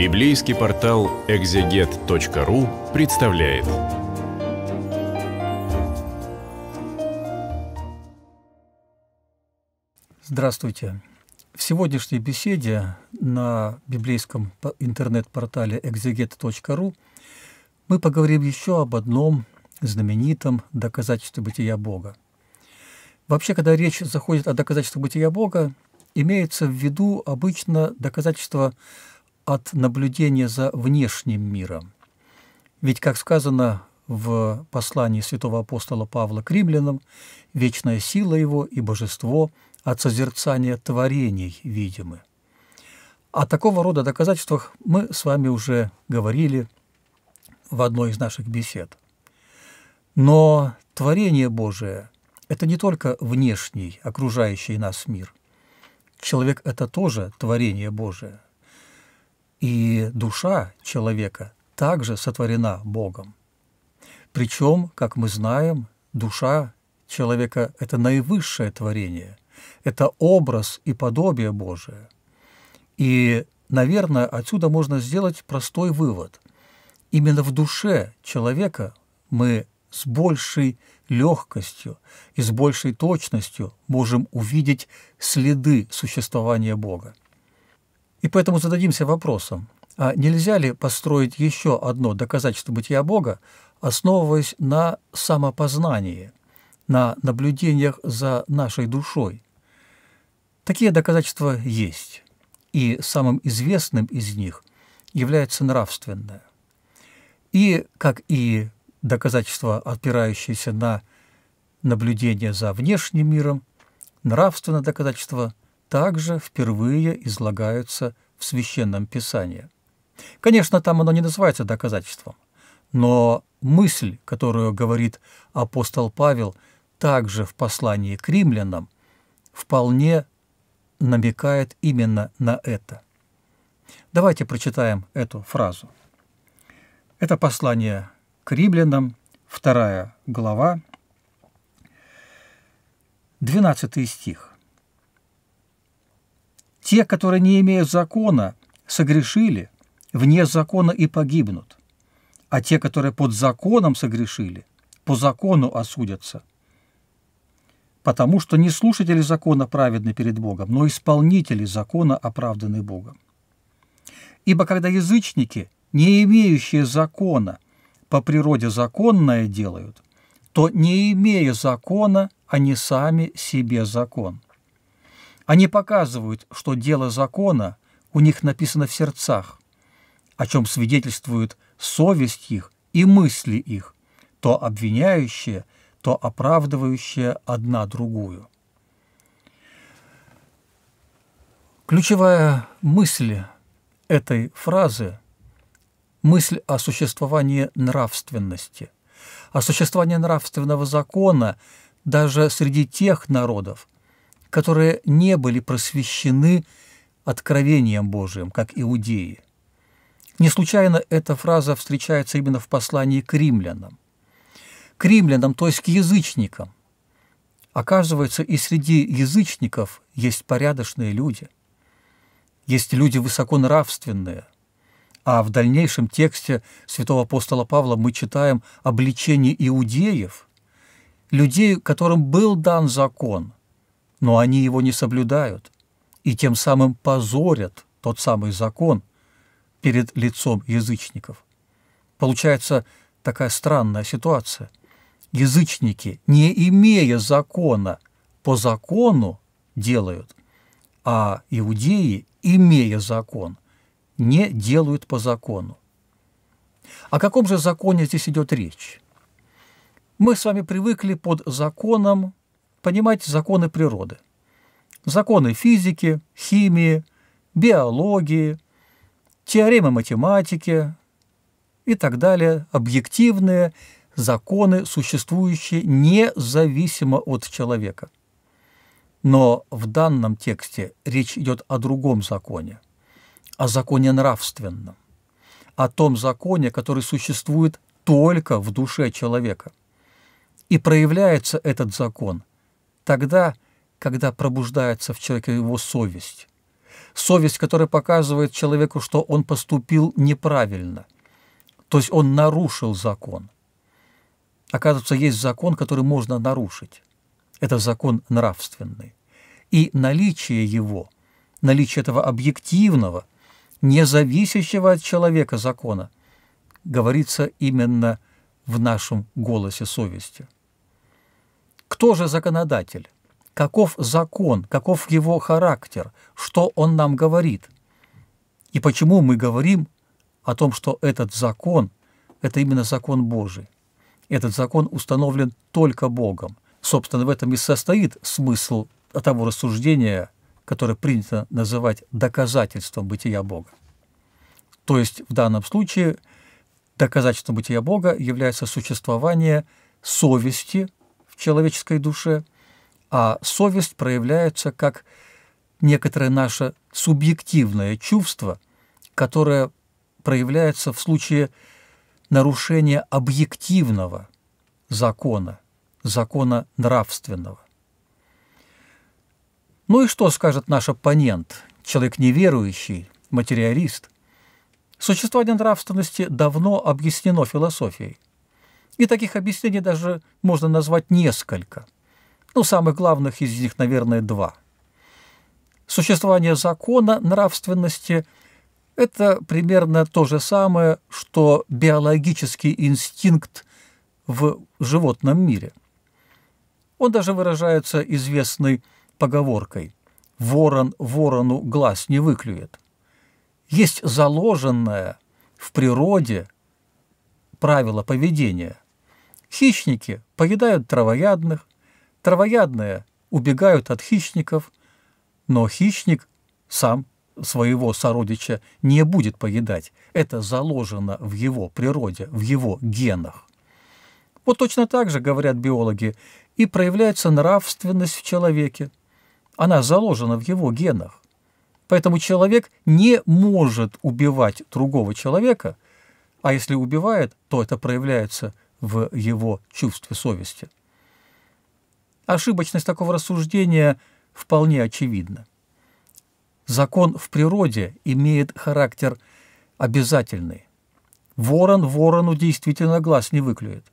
Библейский портал экзегет.ру представляет. Здравствуйте. В сегодняшней беседе на библейском интернет-портале экзегет.ру мы поговорим еще об одном знаменитом доказательстве бытия Бога. Вообще, когда речь заходит о доказательстве бытия Бога, имеется в виду обычно доказательство от наблюдения за внешним миром. Ведь, как сказано в послании святого апостола Павла к римлянам, вечная сила его и божество от созерцания творений видимы. О такого рода доказательствах мы с вами уже говорили в одной из наших бесед. Но творение Божие – это не только внешний, окружающий нас мир. Человек – это тоже творение Божие – и душа человека также сотворена Богом. Причем, как мы знаем, душа человека – это наивысшее творение, это образ и подобие Божие. И, наверное, отсюда можно сделать простой вывод. Именно в душе человека мы с большей легкостью и с большей точностью можем увидеть следы существования Бога. И поэтому зададимся вопросом, а нельзя ли построить еще одно доказательство бытия Бога, основываясь на самопознании, на наблюдениях за нашей душой? Такие доказательства есть, и самым известным из них является нравственное. И, как и доказательства, опирающиеся на наблюдение за внешним миром, нравственное доказательство – также впервые излагаются в Священном Писании. Конечно, там оно не называется доказательством, но мысль, которую говорит апостол Павел также в послании к римлянам, вполне намекает именно на это. Давайте прочитаем эту фразу. Это послание к римлянам, вторая глава, 12 стих. Те, которые, не имеют закона, согрешили, вне закона и погибнут. А те, которые под законом согрешили, по закону осудятся. Потому что не слушатели закона праведны перед Богом, но исполнители закона оправданы Богом. Ибо когда язычники, не имеющие закона, по природе законное делают, то, не имея закона, они сами себе закон – они показывают, что дело закона у них написано в сердцах, о чем свидетельствует совесть их и мысли их, то обвиняющие, то оправдывающие одна другую. Ключевая мысль этой фразы – мысль о существовании нравственности, о существовании нравственного закона даже среди тех народов, которые не были просвещены откровением Божиим, как иудеи. Не случайно эта фраза встречается именно в послании к римлянам. К римлянам, то есть к язычникам. Оказывается, и среди язычников есть порядочные люди, есть люди высоконравственные, а в дальнейшем тексте святого апостола Павла мы читаем обличение иудеев, людей, которым был дан закон – но они его не соблюдают и тем самым позорят тот самый закон перед лицом язычников. Получается такая странная ситуация. Язычники, не имея закона, по закону делают, а иудеи, имея закон, не делают по закону. О каком же законе здесь идет речь? Мы с вами привыкли под законом понимать законы природы. Законы физики, химии, биологии, теоремы математики и так далее, объективные законы, существующие независимо от человека. Но в данном тексте речь идет о другом законе, о законе нравственном, о том законе, который существует только в душе человека. И проявляется этот закон тогда, когда пробуждается в человеке его совесть. Совесть, которая показывает человеку, что он поступил неправильно, то есть он нарушил закон. Оказывается, есть закон, который можно нарушить. Это закон нравственный. И наличие его, наличие этого объективного, независящего от человека закона, говорится именно в нашем голосе совести. Кто же законодатель? Каков закон? Каков его характер? Что он нам говорит? И почему мы говорим о том, что этот закон – это именно закон Божий? Этот закон установлен только Богом. Собственно, в этом и состоит смысл того рассуждения, которое принято называть доказательством бытия Бога. То есть в данном случае доказательством бытия Бога является существование совести – человеческой душе, а совесть проявляется как некоторое наше субъективное чувство, которое проявляется в случае нарушения объективного закона, закона нравственного. Ну и что скажет наш оппонент, человек неверующий, материалист? Существование нравственности давно объяснено философией – и таких объяснений даже можно назвать несколько. Ну, самых главных из них, наверное, два. Существование закона нравственности – это примерно то же самое, что биологический инстинкт в животном мире. Он даже выражается известной поговоркой «ворон ворону глаз не выклюет». Есть заложенное в природе – правила поведения. Хищники поедают травоядных, травоядные убегают от хищников, но хищник сам своего сородича не будет поедать. Это заложено в его природе, в его генах. Вот точно так же, говорят биологи, и проявляется нравственность в человеке. Она заложена в его генах. Поэтому человек не может убивать другого человека – а если убивает, то это проявляется в его чувстве совести. Ошибочность такого рассуждения вполне очевидна. Закон в природе имеет характер обязательный. Ворон ворону действительно глаз не выклюет.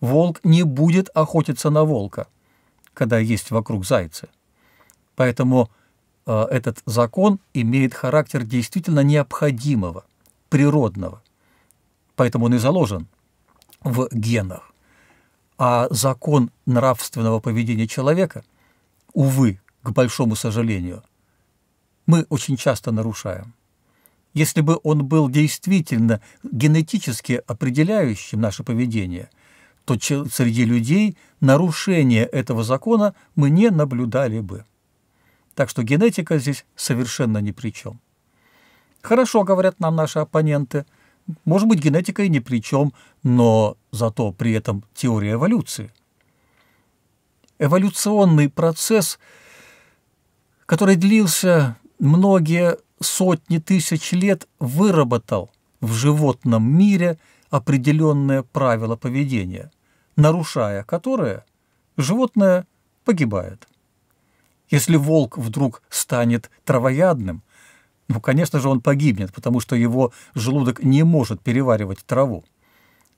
Волк не будет охотиться на волка, когда есть вокруг зайцы. Поэтому э, этот закон имеет характер действительно необходимого, природного поэтому он и заложен в генах. А закон нравственного поведения человека, увы, к большому сожалению, мы очень часто нарушаем. Если бы он был действительно генетически определяющим наше поведение, то среди людей нарушение этого закона мы не наблюдали бы. Так что генетика здесь совершенно ни при чем. Хорошо, говорят нам наши оппоненты – может быть, генетика и ни при чем, но зато при этом теория эволюции. Эволюционный процесс, который длился многие сотни тысяч лет, выработал в животном мире определенное правило поведения, нарушая которое животное погибает. Если волк вдруг станет травоядным – ну, конечно же, он погибнет, потому что его желудок не может переваривать траву.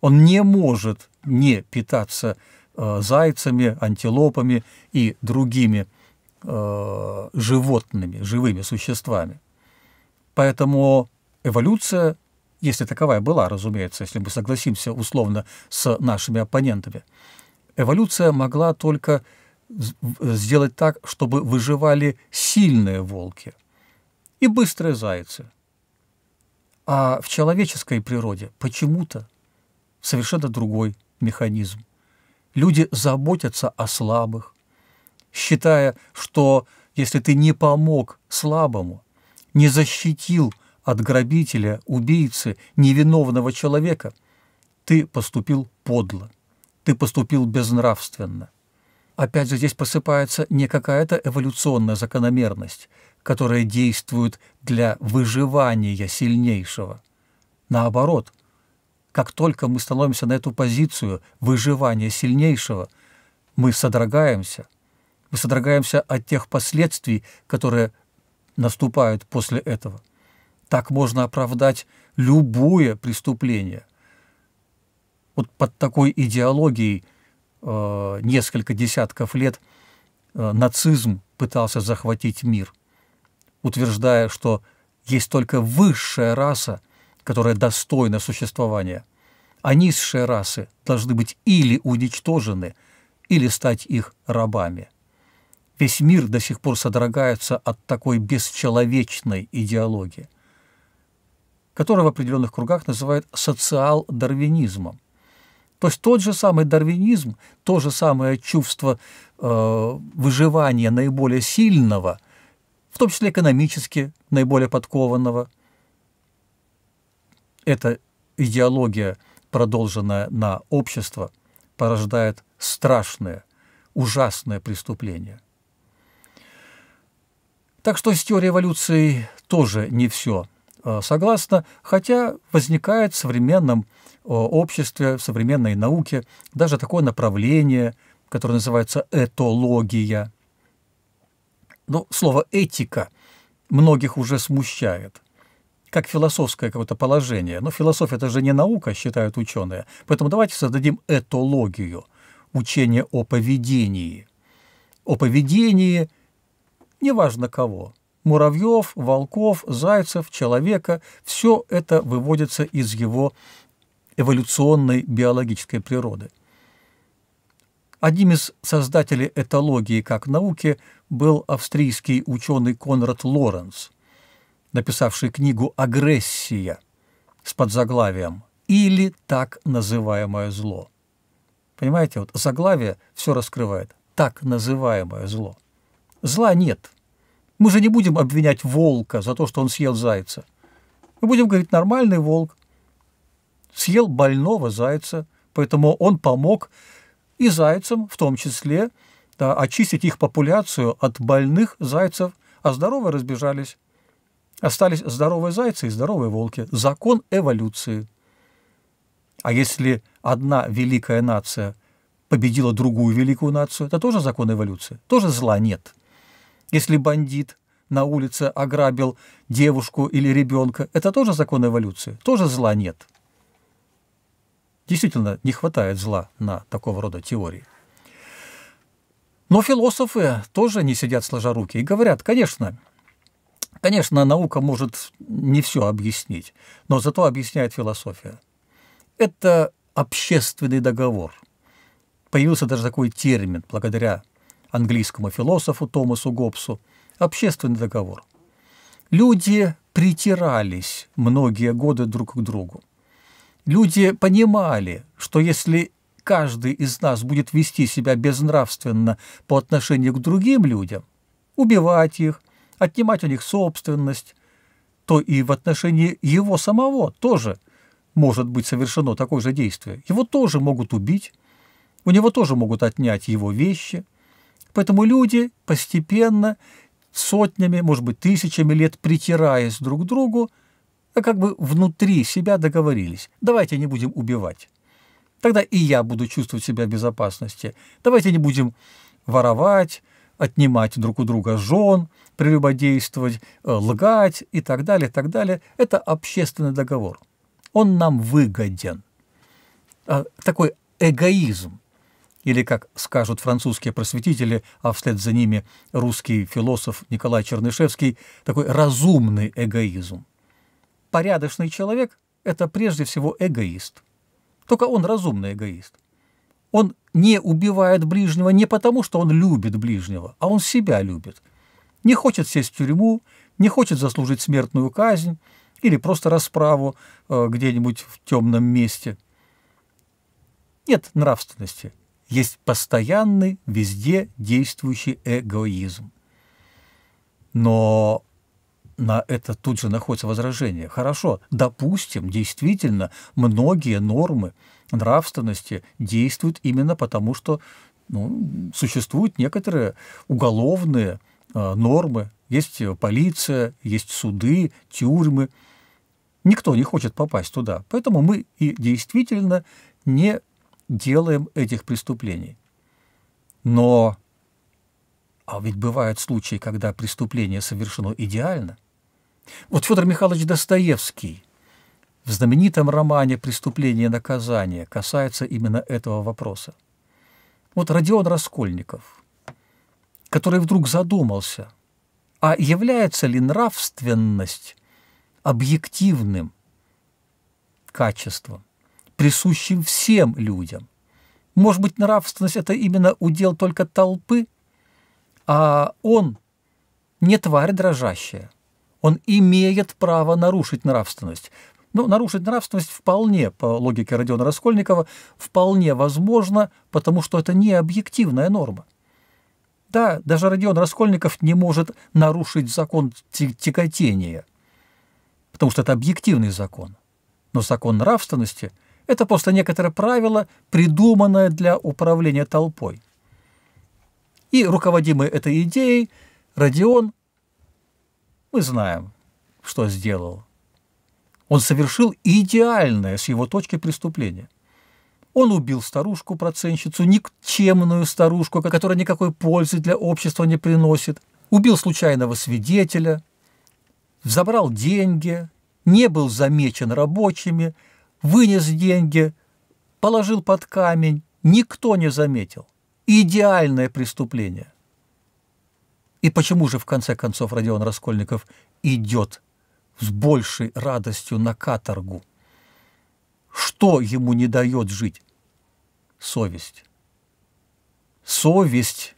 Он не может не питаться э, зайцами, антилопами и другими э, животными, живыми существами. Поэтому эволюция, если таковая была, разумеется, если мы согласимся условно с нашими оппонентами, эволюция могла только сделать так, чтобы выживали сильные волки – и быстрые зайцы. А в человеческой природе почему-то совершенно другой механизм. Люди заботятся о слабых, считая, что если ты не помог слабому, не защитил от грабителя, убийцы, невиновного человека, ты поступил подло, ты поступил безнравственно. Опять же, здесь посыпается не какая-то эволюционная закономерность – которые действуют для выживания сильнейшего. Наоборот, как только мы становимся на эту позицию выживания сильнейшего, мы содрогаемся, мы содрогаемся от тех последствий, которые наступают после этого. Так можно оправдать любое преступление. Вот под такой идеологией э, несколько десятков лет э, нацизм пытался захватить мир – утверждая, что есть только высшая раса, которая достойна существования, а низшие расы должны быть или уничтожены, или стать их рабами. Весь мир до сих пор содрогается от такой бесчеловечной идеологии, которая в определенных кругах называют социал-дарвинизмом. То есть тот же самый дарвинизм, то же самое чувство э, выживания наиболее сильного – в том числе экономически наиболее подкованного. Эта идеология, продолженная на общество, порождает страшное, ужасное преступление. Так что с теорией эволюции тоже не все э, согласно, хотя возникает в современном э, обществе, в современной науке даже такое направление, которое называется этология – но ну, слово «этика» многих уже смущает, как философское какое-то положение. Но философия – это же не наука, считают ученые. Поэтому давайте создадим этологию, учение о поведении. О поведении неважно кого. Муравьев, волков, зайцев, человека – все это выводится из его эволюционной биологической природы. Одним из создателей этологии как науки был австрийский ученый Конрад Лоренц, написавший книгу «Агрессия» с подзаглавием «Или так называемое зло». Понимаете, вот заглавие все раскрывает. Так называемое зло. Зла нет. Мы же не будем обвинять волка за то, что он съел зайца. Мы будем говорить, нормальный волк съел больного зайца, поэтому он помог и зайцам в том числе, да, очистить их популяцию от больных зайцев, а здоровые разбежались. Остались здоровые зайцы и здоровые волки. Закон эволюции. А если одна великая нация победила другую великую нацию, это тоже закон эволюции, тоже зла нет. Если бандит на улице ограбил девушку или ребенка, это тоже закон эволюции, тоже зла нет действительно не хватает зла на такого рода теории. Но философы тоже не сидят сложа руки и говорят, конечно, конечно, наука может не все объяснить, но зато объясняет философия. Это общественный договор. Появился даже такой термин благодаря английскому философу Томасу Гоббсу – общественный договор. Люди притирались многие годы друг к другу. Люди понимали, что если каждый из нас будет вести себя безнравственно по отношению к другим людям, убивать их, отнимать у них собственность, то и в отношении его самого тоже может быть совершено такое же действие. Его тоже могут убить, у него тоже могут отнять его вещи. Поэтому люди постепенно, сотнями, может быть, тысячами лет притираясь друг к другу, а как бы внутри себя договорились. Давайте не будем убивать. Тогда и я буду чувствовать себя в безопасности. Давайте не будем воровать, отнимать друг у друга жен, прелюбодействовать, э, лгать и так далее, и так далее. Это общественный договор. Он нам выгоден. А такой эгоизм, или, как скажут французские просветители, а вслед за ними русский философ Николай Чернышевский, такой разумный эгоизм порядочный человек – это прежде всего эгоист. Только он разумный эгоист. Он не убивает ближнего не потому, что он любит ближнего, а он себя любит. Не хочет сесть в тюрьму, не хочет заслужить смертную казнь или просто расправу э, где-нибудь в темном месте. Нет нравственности. Есть постоянный, везде действующий эгоизм. Но на это тут же находится возражение. Хорошо, допустим, действительно, многие нормы нравственности действуют именно потому, что ну, существуют некоторые уголовные э, нормы. Есть полиция, есть суды, тюрьмы. Никто не хочет попасть туда. Поэтому мы и действительно не делаем этих преступлений. Но а ведь бывают случаи, когда преступление совершено идеально – вот Федор Михайлович Достоевский в знаменитом романе «Преступление и наказание» касается именно этого вопроса. Вот Родион Раскольников, который вдруг задумался, а является ли нравственность объективным качеством, присущим всем людям? Может быть, нравственность – это именно удел только толпы, а он не тварь дрожащая, он имеет право нарушить нравственность. Но ну, нарушить нравственность вполне, по логике Родиона Раскольникова, вполне возможно, потому что это не объективная норма. Да, даже Родион Раскольников не может нарушить закон тяготения, потому что это объективный закон. Но закон нравственности – это просто некоторое правило, придуманное для управления толпой. И, руководимый этой идеей, Родион мы знаем, что сделал. Он совершил идеальное с его точки преступления. Он убил старушку-проценщицу, никчемную старушку, которая никакой пользы для общества не приносит. Убил случайного свидетеля, забрал деньги, не был замечен рабочими, вынес деньги, положил под камень, никто не заметил. Идеальное преступление. И почему же, в конце концов, Родион Раскольников идет с большей радостью на каторгу? Что ему не дает жить? Совесть. Совесть,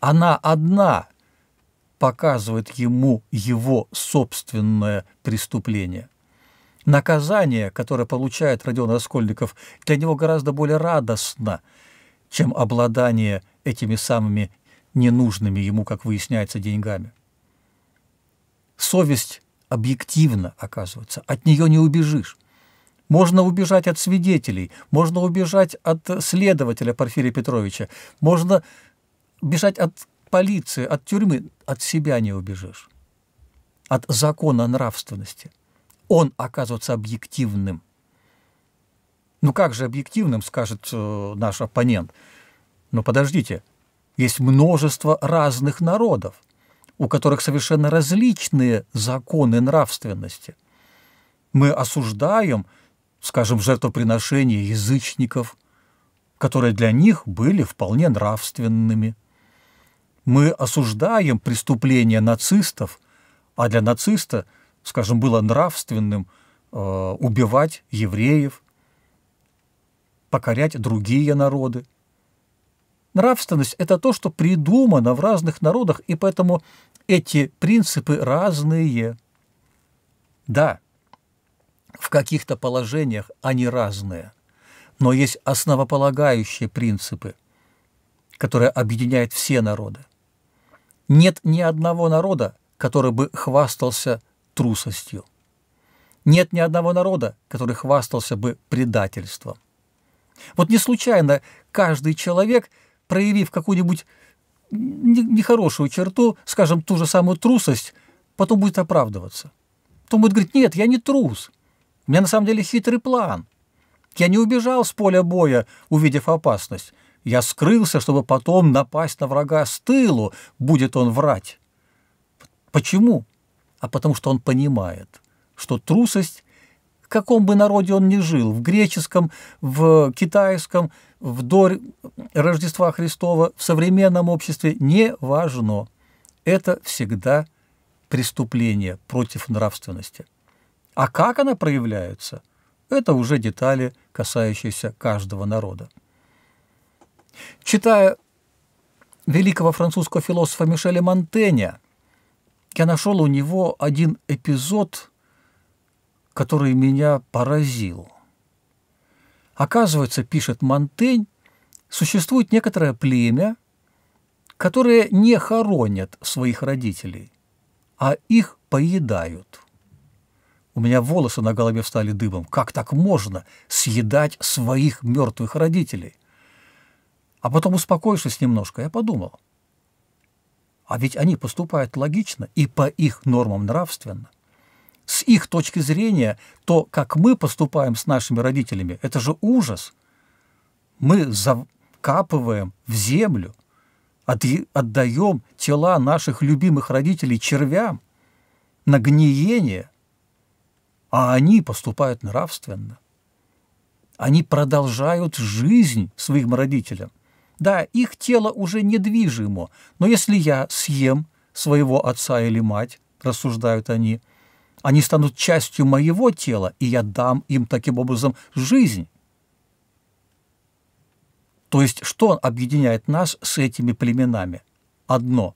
она одна показывает ему его собственное преступление. Наказание, которое получает Родион Раскольников, для него гораздо более радостно, чем обладание этими самыми ненужными ему, как выясняется, деньгами. Совесть объективна, оказывается, от нее не убежишь. Можно убежать от свидетелей, можно убежать от следователя Порфирия Петровича, можно бежать от полиции, от тюрьмы, от себя не убежишь, от закона нравственности. Он оказывается объективным. Ну как же объективным, скажет э, наш оппонент. Но ну, подождите – есть множество разных народов, у которых совершенно различные законы нравственности. Мы осуждаем, скажем, жертвоприношения язычников, которые для них были вполне нравственными. Мы осуждаем преступления нацистов, а для нациста, скажем, было нравственным э, убивать евреев, покорять другие народы. Нравственность – это то, что придумано в разных народах, и поэтому эти принципы разные. Да, в каких-то положениях они разные, но есть основополагающие принципы, которые объединяют все народы. Нет ни одного народа, который бы хвастался трусостью. Нет ни одного народа, который хвастался бы предательством. Вот не случайно каждый человек – проявив какую-нибудь нехорошую черту, скажем, ту же самую трусость, потом будет оправдываться. Потом будет говорить, нет, я не трус. У меня на самом деле хитрый план. Я не убежал с поля боя, увидев опасность. Я скрылся, чтобы потом напасть на врага с тылу, будет он врать. Почему? А потому что он понимает, что трусость каком бы народе он ни жил, в греческом, в китайском, в до Рождества Христова, в современном обществе, не важно. Это всегда преступление против нравственности. А как она проявляется, это уже детали, касающиеся каждого народа. Читая великого французского философа Мишеля Монтеня, я нашел у него один эпизод, который меня поразил. Оказывается, пишет Монтень, существует некоторое племя, которое не хоронят своих родителей, а их поедают. У меня волосы на голове встали дыбом. Как так можно съедать своих мертвых родителей? А потом, успокоившись немножко, я подумал, а ведь они поступают логично и по их нормам нравственно с их точки зрения то, как мы поступаем с нашими родителями, это же ужас. Мы закапываем в землю, отдаем тела наших любимых родителей червям на гниение, а они поступают нравственно. Они продолжают жизнь своим родителям. Да, их тело уже недвижимо, но если я съем своего отца или мать, рассуждают они, они станут частью моего тела, и я дам им таким образом жизнь. То есть что объединяет нас с этими племенами? Одно.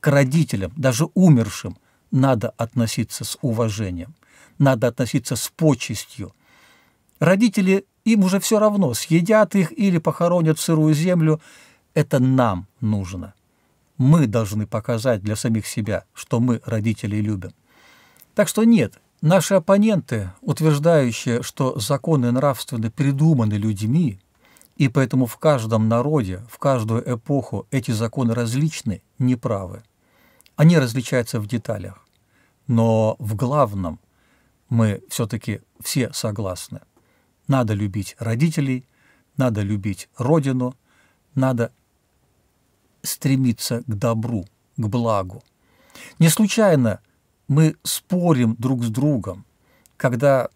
К родителям, даже умершим, надо относиться с уважением, надо относиться с почестью. Родители, им уже все равно, съедят их или похоронят в сырую землю. Это нам нужно. Мы должны показать для самих себя, что мы родителей любим. Так что нет, наши оппоненты, утверждающие, что законы нравственные придуманы людьми, и поэтому в каждом народе, в каждую эпоху эти законы различны, неправы. Они различаются в деталях, но в главном мы все-таки все согласны. Надо любить родителей, надо любить родину, надо стремиться к добру, к благу. Не случайно мы спорим друг с другом, когда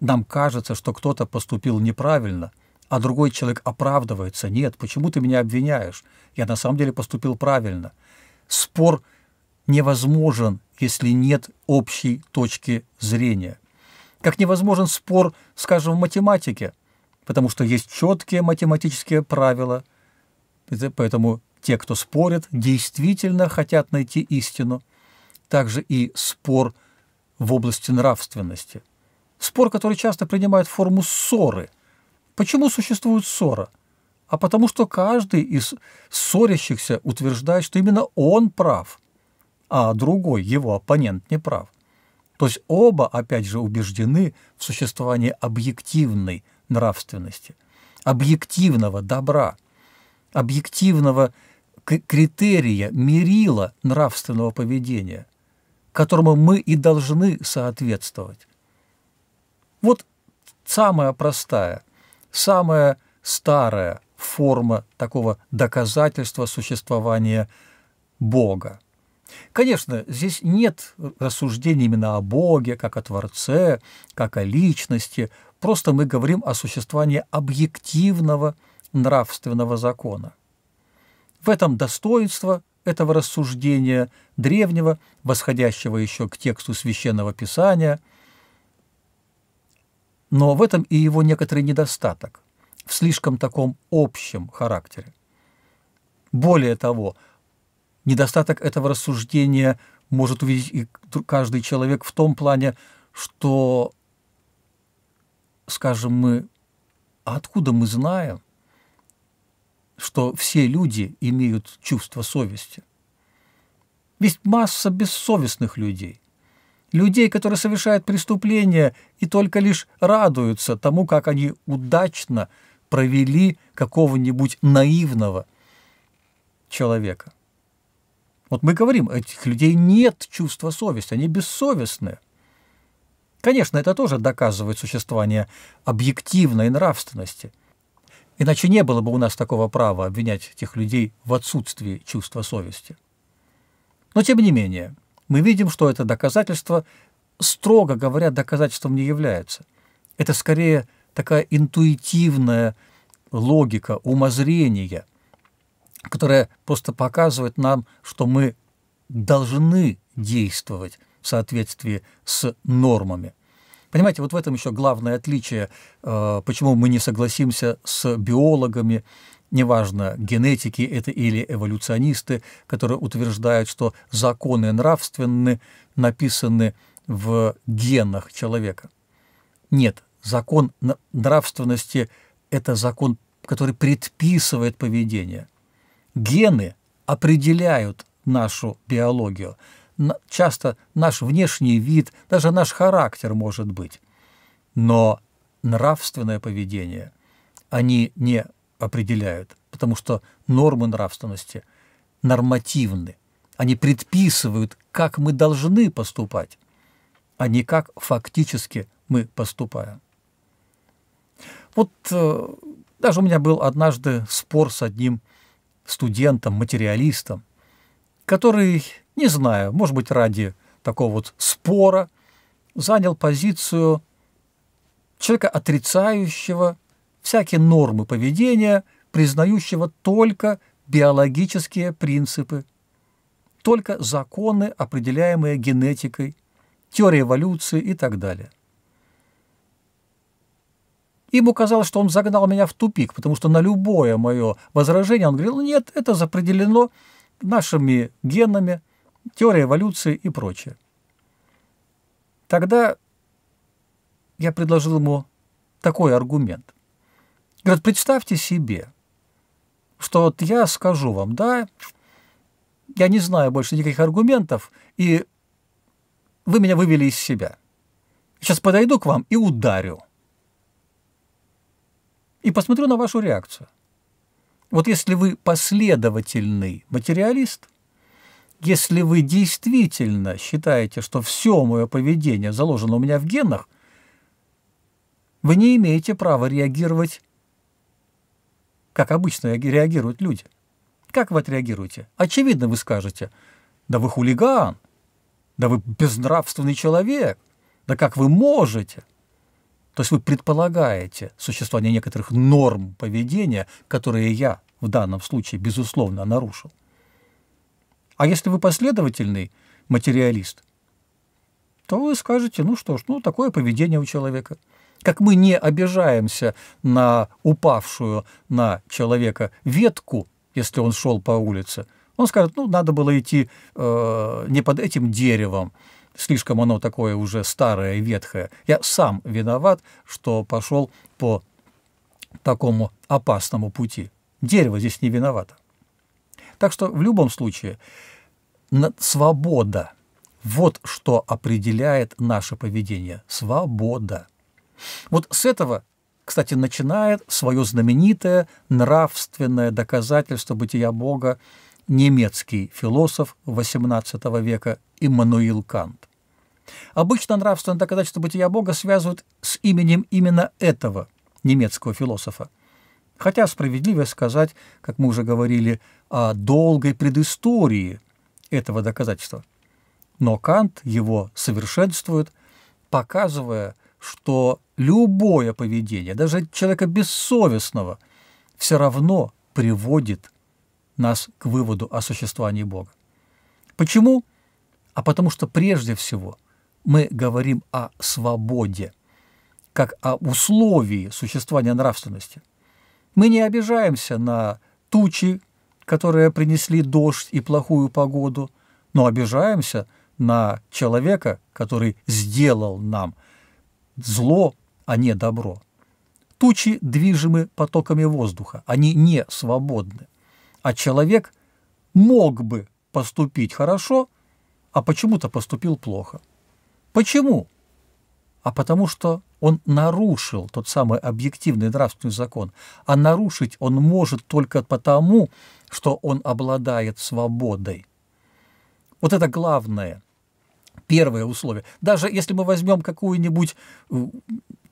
нам кажется, что кто-то поступил неправильно, а другой человек оправдывается. Нет, почему ты меня обвиняешь? Я на самом деле поступил правильно. Спор невозможен, если нет общей точки зрения. Как невозможен спор, скажем, в математике, потому что есть четкие математические правила. Поэтому те, кто спорит, действительно хотят найти истину также и спор в области нравственности. Спор, который часто принимает форму ссоры. Почему существует ссора? А потому что каждый из ссорящихся утверждает, что именно он прав, а другой, его оппонент, не прав. То есть оба, опять же, убеждены в существовании объективной нравственности, объективного добра, объективного критерия, мерила нравственного поведения которому мы и должны соответствовать. Вот самая простая, самая старая форма такого доказательства существования Бога. Конечно, здесь нет рассуждений именно о Боге, как о Творце, как о Личности. Просто мы говорим о существовании объективного нравственного закона. В этом достоинство этого рассуждения древнего, восходящего еще к тексту Священного Писания. Но в этом и его некоторый недостаток, в слишком таком общем характере. Более того, недостаток этого рассуждения может увидеть и каждый человек в том плане, что, скажем мы, «А откуда мы знаем, что все люди имеют чувство совести. Есть масса бессовестных людей, людей, которые совершают преступления и только лишь радуются тому, как они удачно провели какого-нибудь наивного человека. Вот мы говорим, этих людей нет чувства совести, они бессовестны. Конечно, это тоже доказывает существование объективной нравственности. Иначе не было бы у нас такого права обвинять этих людей в отсутствии чувства совести. Но тем не менее, мы видим, что это доказательство, строго говоря, доказательством не является. Это скорее такая интуитивная логика, умозрение, которая просто показывает нам, что мы должны действовать в соответствии с нормами. Понимаете, вот в этом еще главное отличие, э, почему мы не согласимся с биологами, неважно, генетики это или эволюционисты, которые утверждают, что законы нравственны, написаны в генах человека. Нет, закон нравственности – это закон, который предписывает поведение. Гены определяют нашу биологию – часто наш внешний вид, даже наш характер может быть. Но нравственное поведение они не определяют, потому что нормы нравственности нормативны. Они предписывают, как мы должны поступать, а не как фактически мы поступаем. Вот э, даже у меня был однажды спор с одним студентом, материалистом, который не знаю, может быть, ради такого вот спора, занял позицию человека, отрицающего всякие нормы поведения, признающего только биологические принципы, только законы, определяемые генетикой, теорией эволюции и так далее. Ему казалось, что он загнал меня в тупик, потому что на любое мое возражение он говорил, нет, это запределено нашими генами, теория эволюции и прочее. Тогда я предложил ему такой аргумент. Говорит, представьте себе, что вот я скажу вам, да, я не знаю больше никаких аргументов, и вы меня вывели из себя. Сейчас подойду к вам и ударю. И посмотрю на вашу реакцию. Вот если вы последовательный материалист – если вы действительно считаете, что все мое поведение заложено у меня в генах, вы не имеете права реагировать, как обычно реагируют люди. Как вы отреагируете? Очевидно, вы скажете, да вы хулиган, да вы безнравственный человек, да как вы можете? То есть вы предполагаете существование некоторых норм поведения, которые я в данном случае, безусловно, нарушил. А если вы последовательный материалист, то вы скажете, ну что ж, ну такое поведение у человека. Как мы не обижаемся на упавшую на человека ветку, если он шел по улице, он скажет, ну надо было идти э, не под этим деревом, слишком оно такое уже старое, и ветхое. Я сам виноват, что пошел по такому опасному пути. Дерево здесь не виновато. Так что в любом случае свобода – вот что определяет наше поведение. Свобода. Вот с этого, кстати, начинает свое знаменитое нравственное доказательство бытия Бога немецкий философ XVIII века Иммануил Кант. Обычно нравственное доказательство бытия Бога связывают с именем именно этого немецкого философа. Хотя справедливо сказать, как мы уже говорили, о долгой предыстории этого доказательства. Но Кант его совершенствует, показывая, что любое поведение, даже человека бессовестного, все равно приводит нас к выводу о существовании Бога. Почему? А потому что прежде всего мы говорим о свободе, как о условии существования нравственности – мы не обижаемся на тучи, которые принесли дождь и плохую погоду, но обижаемся на человека, который сделал нам зло, а не добро. Тучи движимы потоками воздуха, они не свободны. А человек мог бы поступить хорошо, а почему-то поступил плохо. Почему? а потому что он нарушил тот самый объективный нравственный закон. А нарушить он может только потому, что он обладает свободой. Вот это главное, первое условие. Даже если мы возьмем какую-нибудь э,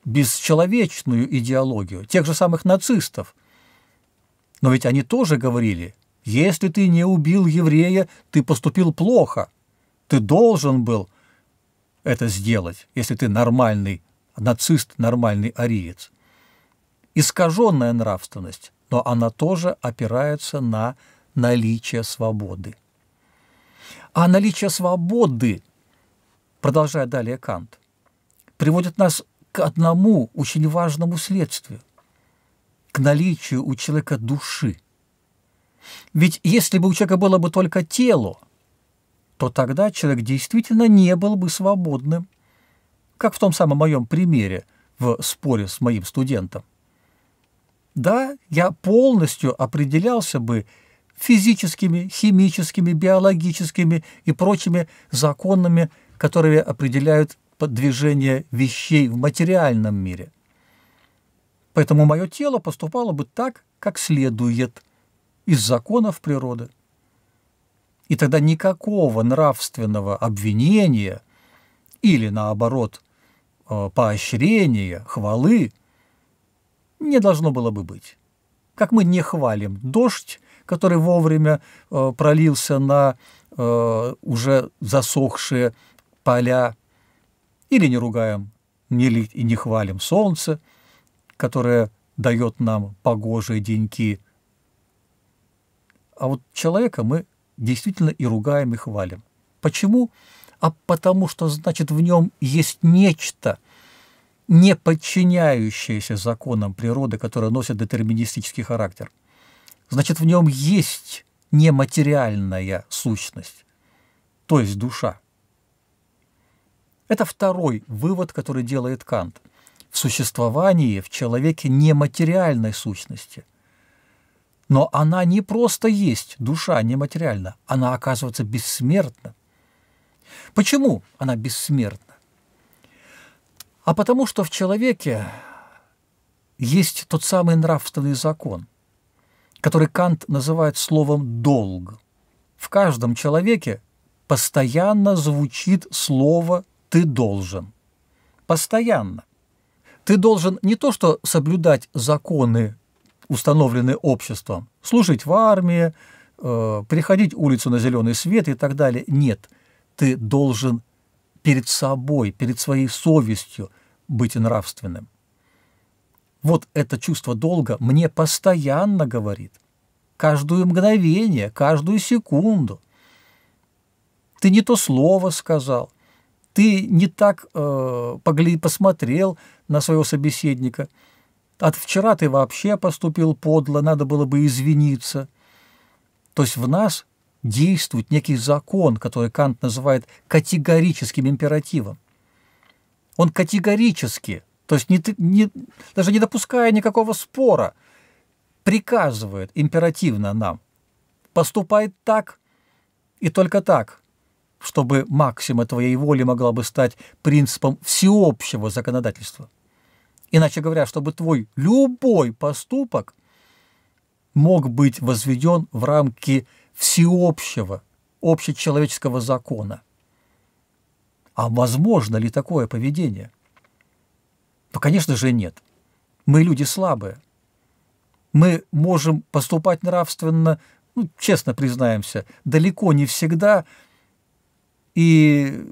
бесчеловечную идеологию, тех же самых нацистов, но ведь они тоже говорили, если ты не убил еврея, ты поступил плохо, ты должен был – это сделать, если ты нормальный нацист, нормальный ариец. Искаженная нравственность, но она тоже опирается на наличие свободы. А наличие свободы, продолжая далее Кант, приводит нас к одному очень важному следствию, к наличию у человека души. Ведь если бы у человека было бы только тело, то тогда человек действительно не был бы свободным, как в том самом моем примере в споре с моим студентом. Да, я полностью определялся бы физическими, химическими, биологическими и прочими законами, которые определяют движение вещей в материальном мире. Поэтому мое тело поступало бы так, как следует из законов природы. И тогда никакого нравственного обвинения или, наоборот, э, поощрения, хвалы не должно было бы быть. Как мы не хвалим дождь, который вовремя э, пролился на э, уже засохшие поля, или не ругаем не ли, и не хвалим солнце, которое дает нам погожие деньки. А вот человека мы действительно и ругаем, и хвалим. Почему? А потому что, значит, в нем есть нечто, не подчиняющееся законам природы, которое носит детерминистический характер. Значит, в нем есть нематериальная сущность, то есть душа. Это второй вывод, который делает Кант. В существовании в человеке нематериальной сущности – но она не просто есть душа нематериальна, она оказывается бессмертна. Почему она бессмертна? А потому что в человеке есть тот самый нравственный закон, который Кант называет словом «долг». В каждом человеке постоянно звучит слово «ты должен». Постоянно. Ты должен не то что соблюдать законы установлены обществом. Служить в армии, э, приходить улицу на зеленый свет и так далее. Нет, ты должен перед собой, перед своей совестью быть нравственным. Вот это чувство долга мне постоянно говорит. Каждую мгновение, каждую секунду. Ты не то слово сказал, ты не так э, посмотрел на своего собеседника – от вчера ты вообще поступил подло, надо было бы извиниться. То есть в нас действует некий закон, который Кант называет категорическим императивом. Он категорически, то есть не, не, даже не допуская никакого спора, приказывает императивно нам поступать так и только так, чтобы максима твоей воли могла бы стать принципом всеобщего законодательства. Иначе говоря, чтобы твой любой поступок мог быть возведен в рамки всеобщего, общечеловеческого закона. А возможно ли такое поведение? Ну, конечно же, нет. Мы люди слабые. Мы можем поступать нравственно, ну, честно признаемся, далеко не всегда и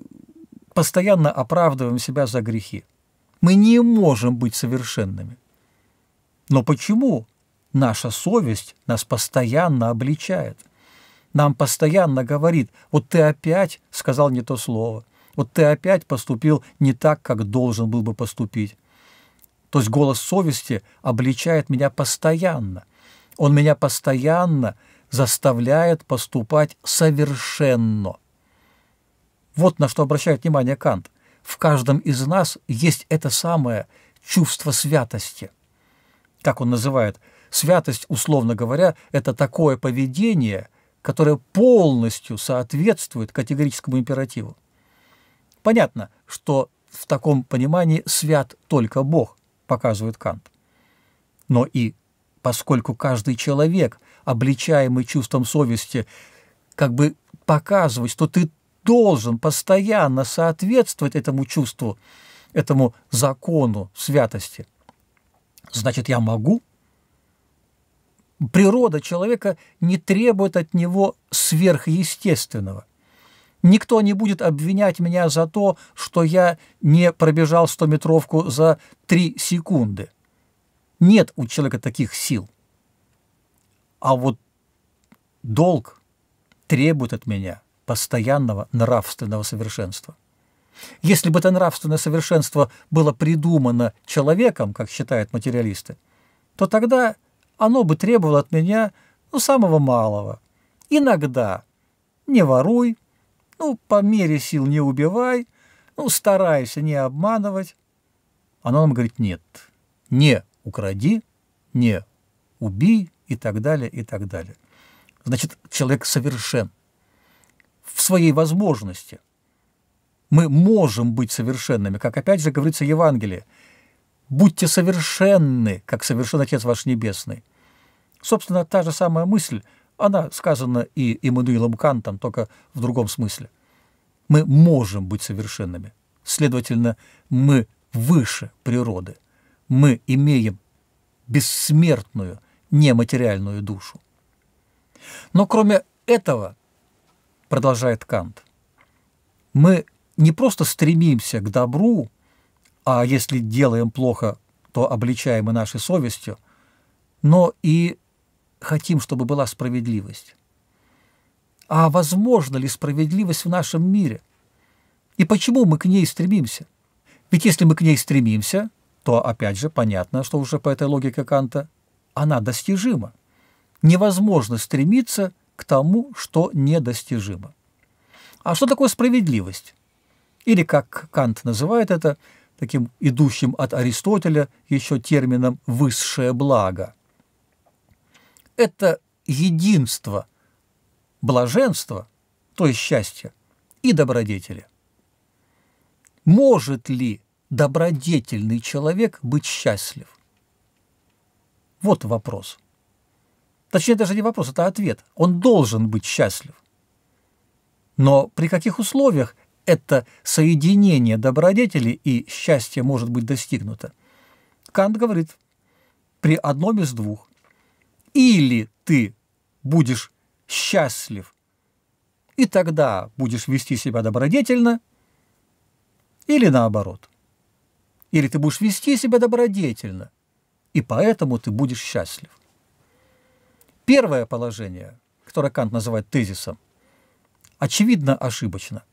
постоянно оправдываем себя за грехи. Мы не можем быть совершенными. Но почему наша совесть нас постоянно обличает? Нам постоянно говорит, вот ты опять сказал не то слово, вот ты опять поступил не так, как должен был бы поступить. То есть голос совести обличает меня постоянно. Он меня постоянно заставляет поступать совершенно. Вот на что обращает внимание Кант в каждом из нас есть это самое чувство святости. Как он называет? Святость, условно говоря, это такое поведение, которое полностью соответствует категорическому императиву. Понятно, что в таком понимании свят только Бог, показывает Кант. Но и поскольку каждый человек, обличаемый чувством совести, как бы показывает, что ты должен постоянно соответствовать этому чувству, этому закону святости. Значит, я могу. Природа человека не требует от него сверхъестественного. Никто не будет обвинять меня за то, что я не пробежал 100-метровку за 3 секунды. Нет у человека таких сил. А вот долг требует от меня – постоянного нравственного совершенства. Если бы это нравственное совершенство было придумано человеком, как считают материалисты, то тогда оно бы требовало от меня ну, самого малого. Иногда не воруй, ну, по мере сил не убивай, ну, старайся не обманывать. Оно нам говорит нет, не укради, не убей и так далее, и так далее. Значит, человек совершен в своей возможности. Мы можем быть совершенными, как опять же говорится в Евангелии. «Будьте совершенны, как совершен Отец ваш Небесный». Собственно, та же самая мысль, она сказана и Эммануилом Кантом, только в другом смысле. Мы можем быть совершенными. Следовательно, мы выше природы. Мы имеем бессмертную, нематериальную душу. Но кроме этого – продолжает Кант, мы не просто стремимся к добру, а если делаем плохо, то обличаем и нашей совестью, но и хотим, чтобы была справедливость. А возможно ли справедливость в нашем мире? И почему мы к ней стремимся? Ведь если мы к ней стремимся, то, опять же, понятно, что уже по этой логике Канта, она достижима. Невозможно стремиться – к тому, что недостижимо. А что такое справедливость? Или, как Кант называет это, таким идущим от Аристотеля еще термином «высшее благо». Это единство блаженства, то есть счастья, и добродетели. Может ли добродетельный человек быть счастлив? Вот вопрос – Точнее, даже не вопрос, это ответ. Он должен быть счастлив. Но при каких условиях это соединение добродетели и счастья может быть достигнуто? Кант говорит, при одном из двух. Или ты будешь счастлив, и тогда будешь вести себя добродетельно, или наоборот. Или ты будешь вести себя добродетельно, и поэтому ты будешь счастлив. Первое положение, которое Кант называет тезисом, очевидно ошибочно.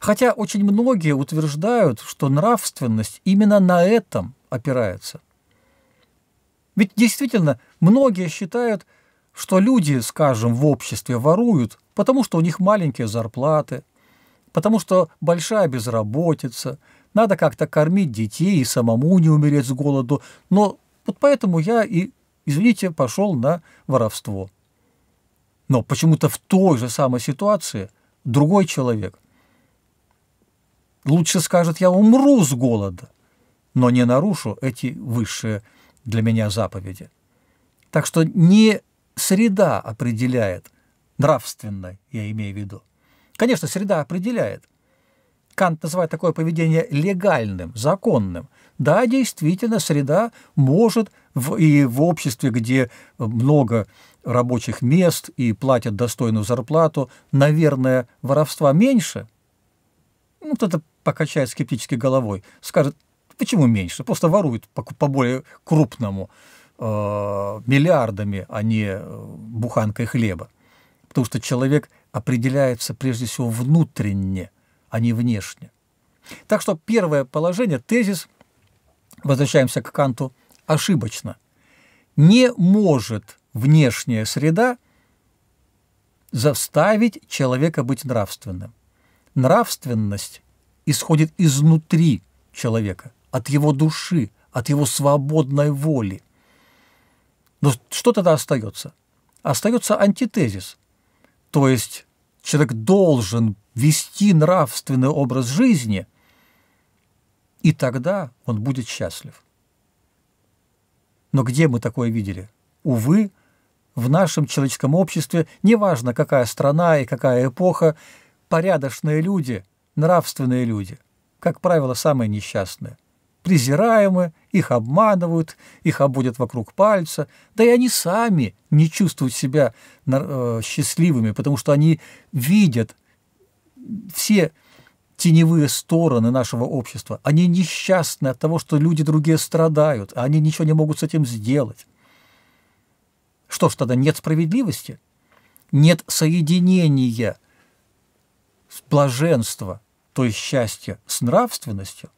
Хотя очень многие утверждают, что нравственность именно на этом опирается. Ведь действительно многие считают, что люди, скажем, в обществе воруют, потому что у них маленькие зарплаты, потому что большая безработица, надо как-то кормить детей и самому не умереть с голоду. Но вот поэтому я и извините, пошел на воровство. Но почему-то в той же самой ситуации другой человек лучше скажет, я умру с голода, но не нарушу эти высшие для меня заповеди. Так что не среда определяет, нравственное, я имею в виду. Конечно, среда определяет. Кант называет такое поведение легальным, законным. Да, действительно, среда может в, и в обществе, где много рабочих мест и платят достойную зарплату, наверное, воровства меньше. Ну, кто-то покачает скептически головой, скажет, почему меньше? Просто воруют по, по более крупному, э, миллиардами, а не э, буханкой хлеба. Потому что человек определяется прежде всего внутренне, а не внешне. Так что первое положение, тезис возвращаемся к Канту, ошибочно. Не может внешняя среда заставить человека быть нравственным. Нравственность исходит изнутри человека, от его души, от его свободной воли. Но что тогда остается? Остается антитезис. То есть человек должен вести нравственный образ жизни – и тогда он будет счастлив. Но где мы такое видели? Увы, в нашем человеческом обществе, неважно какая страна и какая эпоха, порядочные люди, нравственные люди, как правило, самые несчастные. Презираемы, их обманывают, их обводят вокруг пальца, да и они сами не чувствуют себя э, счастливыми, потому что они видят все теневые стороны нашего общества. Они несчастны от того, что люди другие страдают, а они ничего не могут с этим сделать. Что ж, тогда нет справедливости, нет соединения блаженства, то есть счастья, с нравственностью.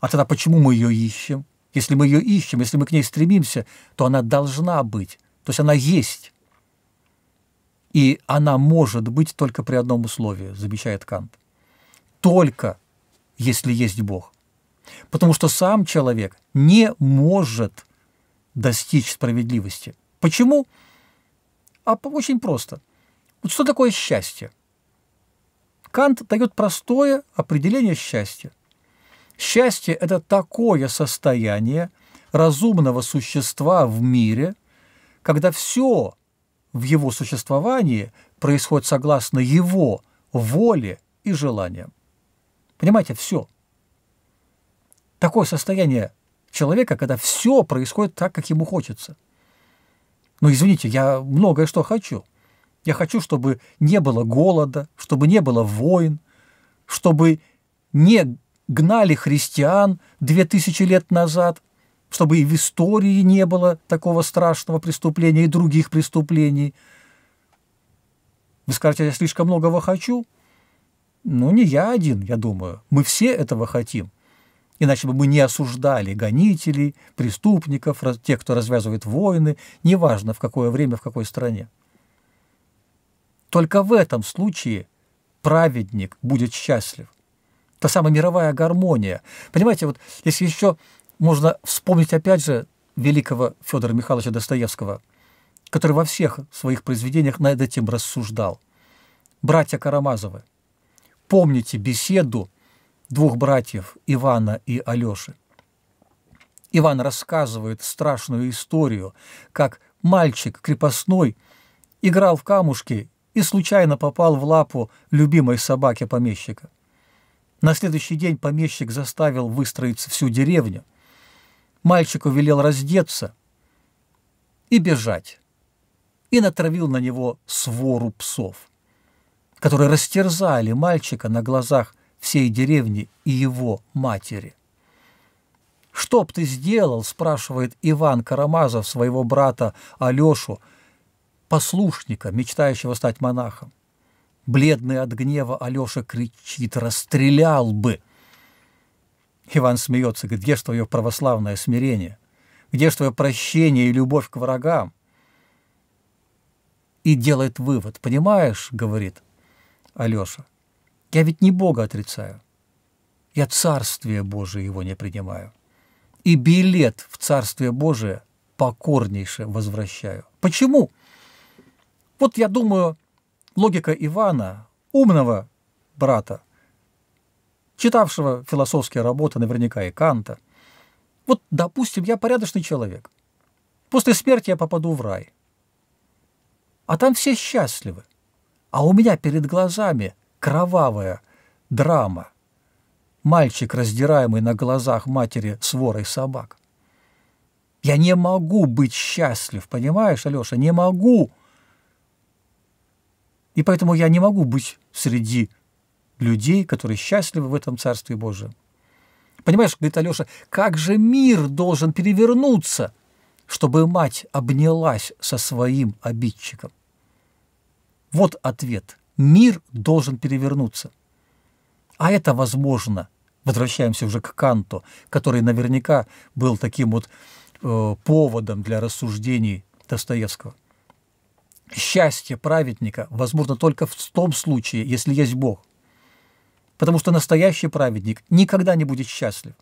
А тогда почему мы ее ищем? Если мы ее ищем, если мы к ней стремимся, то она должна быть, то есть она есть. И она может быть только при одном условии, замечает Кант – только если есть Бог. Потому что сам человек не может достичь справедливости. Почему? А очень просто. Вот что такое счастье? Кант дает простое определение счастья. Счастье – это такое состояние разумного существа в мире, когда все в его существовании происходит согласно его воле и желаниям. Понимаете, все. Такое состояние человека, когда все происходит так, как ему хочется. Но ну, извините, я многое что хочу. Я хочу, чтобы не было голода, чтобы не было войн, чтобы не гнали христиан 2000 лет назад, чтобы и в истории не было такого страшного преступления и других преступлений. Вы скажете, я слишком многого хочу? Ну, не я один, я думаю. Мы все этого хотим. Иначе бы мы не осуждали гонителей, преступников, тех, кто развязывает войны, неважно в какое время, в какой стране. Только в этом случае праведник будет счастлив. Та самая мировая гармония. Понимаете, вот если еще можно вспомнить опять же великого Федора Михайловича Достоевского, который во всех своих произведениях над этим рассуждал. «Братья Карамазовы», Помните беседу двух братьев Ивана и Алёши. Иван рассказывает страшную историю, как мальчик крепостной играл в камушки и случайно попал в лапу любимой собаки помещика. На следующий день помещик заставил выстроиться всю деревню. Мальчику велел раздеться и бежать, и натравил на него свору псов – которые растерзали мальчика на глазах всей деревни и его матери. «Что б ты сделал?» – спрашивает Иван Карамазов своего брата Алешу, послушника, мечтающего стать монахом. Бледный от гнева Алеша кричит «Расстрелял бы!» Иван смеется, говорит, где ж твое православное смирение? Где ж твое прощение и любовь к врагам? И делает вывод. Понимаешь, говорит, Алеша. Я ведь не Бога отрицаю. Я Царствие Божие его не принимаю. И билет в Царствие Божие покорнейше возвращаю. Почему? Вот я думаю, логика Ивана, умного брата, читавшего философские работы, наверняка и Канта. Вот, допустим, я порядочный человек. После смерти я попаду в рай. А там все счастливы. А у меня перед глазами кровавая драма. Мальчик, раздираемый на глазах матери сворой собак. Я не могу быть счастлив, понимаешь, Алёша, не могу. И поэтому я не могу быть среди людей, которые счастливы в этом Царстве Божьем. Понимаешь, говорит Алёша, как же мир должен перевернуться, чтобы мать обнялась со своим обидчиком. Вот ответ. Мир должен перевернуться. А это возможно. Возвращаемся уже к Канту, который наверняка был таким вот э, поводом для рассуждений Достоевского. Счастье праведника возможно только в том случае, если есть Бог. Потому что настоящий праведник никогда не будет счастлив,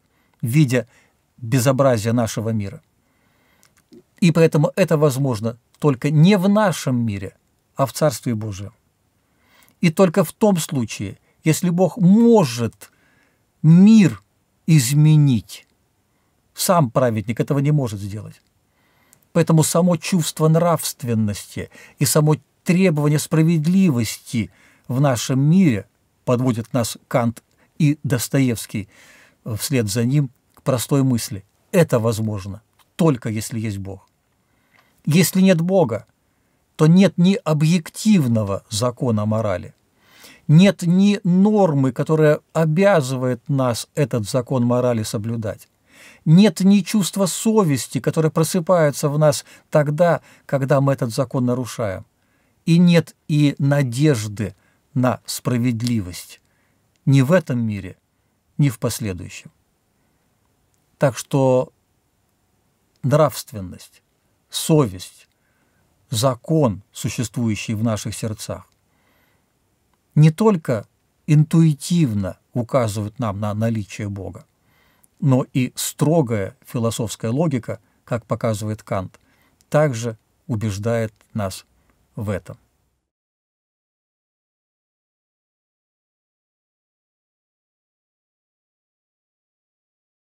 видя безобразие нашего мира. И поэтому это возможно только не в нашем мире, а в Царстве Божьем. И только в том случае, если Бог может мир изменить, сам праведник этого не может сделать. Поэтому само чувство нравственности и само требование справедливости в нашем мире подводит нас Кант и Достоевский вслед за ним к простой мысли. Это возможно только если есть Бог. Если нет Бога, то нет ни объективного закона морали, нет ни нормы, которая обязывает нас этот закон морали соблюдать. Нет ни чувства совести, которое просыпается в нас тогда, когда мы этот закон нарушаем. И нет и надежды на справедливость ни в этом мире, ни в последующем. Так что нравственность, совесть, закон, существующий в наших сердцах, не только интуитивно указывает нам на наличие Бога, но и строгая философская логика, как показывает Кант, также убеждает нас в этом.